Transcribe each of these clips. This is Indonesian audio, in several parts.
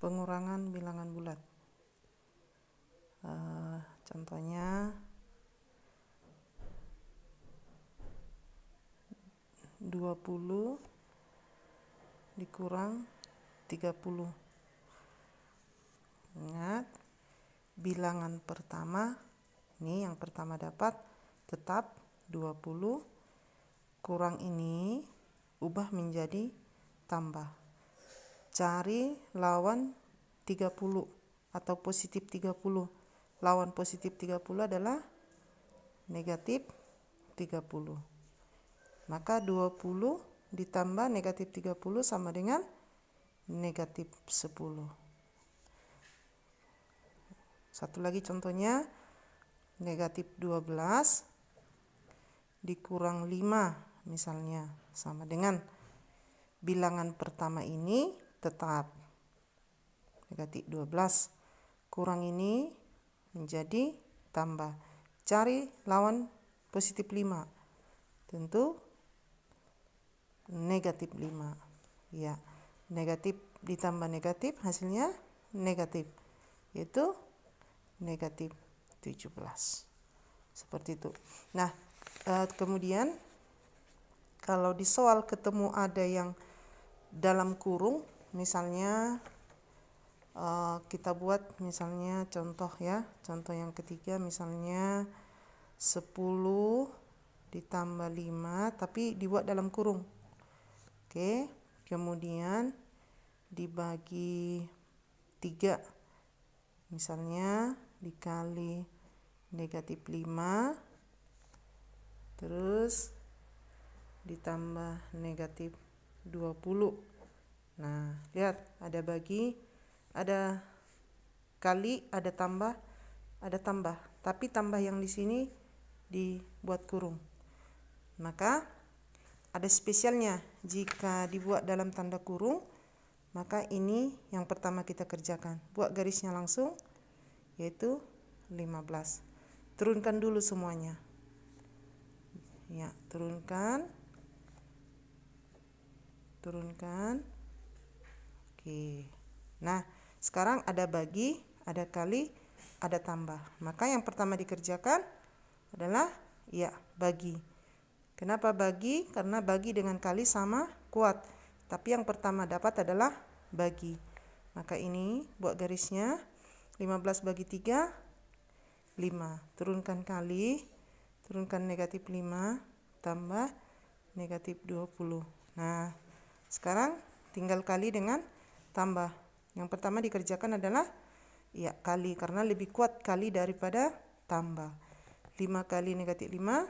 pengurangan bilangan bulat. Uh, eh, contohnya puluh dikurang tiga puluh. Ingat, bilangan pertama ini yang pertama dapat tetap dua puluh kurang ini ubah menjadi tambah cari lawan 30 atau positif 30 lawan positif 30 adalah negatif 30 maka 20 ditambah negatif 30 sama dengan negatif 10 satu lagi contohnya negatif 12 dikurang 5 misalnya sama dengan bilangan pertama ini tetap. Negatif 12 kurang ini menjadi tambah. Cari lawan positif 5. Tentu negatif 5. Ya, negatif ditambah negatif hasilnya negatif. Yaitu negatif 17. Seperti itu. Nah, eh, kemudian kalau di soal ketemu ada yang dalam kurung misalnya uh, kita buat misalnya contoh ya contoh yang ketiga misalnya 10 ditambah 5 tapi dibuat dalam kurung oke okay. kemudian dibagi 3 misalnya dikali negatif 5 terus ditambah negatif 20 oke Nah, lihat ada bagi, ada kali, ada tambah, ada tambah. Tapi tambah yang di sini dibuat kurung. Maka ada spesialnya jika dibuat dalam tanda kurung, maka ini yang pertama kita kerjakan. Buat garisnya langsung yaitu 15. Turunkan dulu semuanya. Ya, turunkan. Turunkan Oke. Nah, sekarang ada bagi, ada kali, ada tambah. Maka yang pertama dikerjakan adalah ya, bagi. Kenapa bagi? Karena bagi dengan kali sama kuat. Tapi yang pertama dapat adalah bagi. Maka ini buat garisnya 15 bagi 3 5. Turunkan kali, turunkan negatif 5 tambah negatif 20. Nah, sekarang tinggal kali dengan tambah. Yang pertama dikerjakan adalah ya kali karena lebih kuat kali daripada tambah. 5 kali negatif 5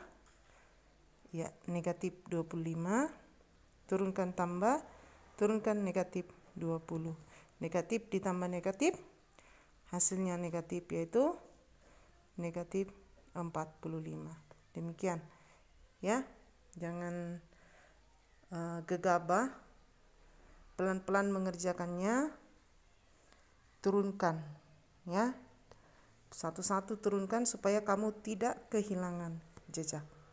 ya negatif 25 turunkan tambah turunkan negatif 20 negatif ditambah negatif hasilnya negatif yaitu negatif 45 demikian ya jangan uh, gegabah pelan-pelan mengerjakannya turunkan ya satu-satu turunkan supaya kamu tidak kehilangan jejak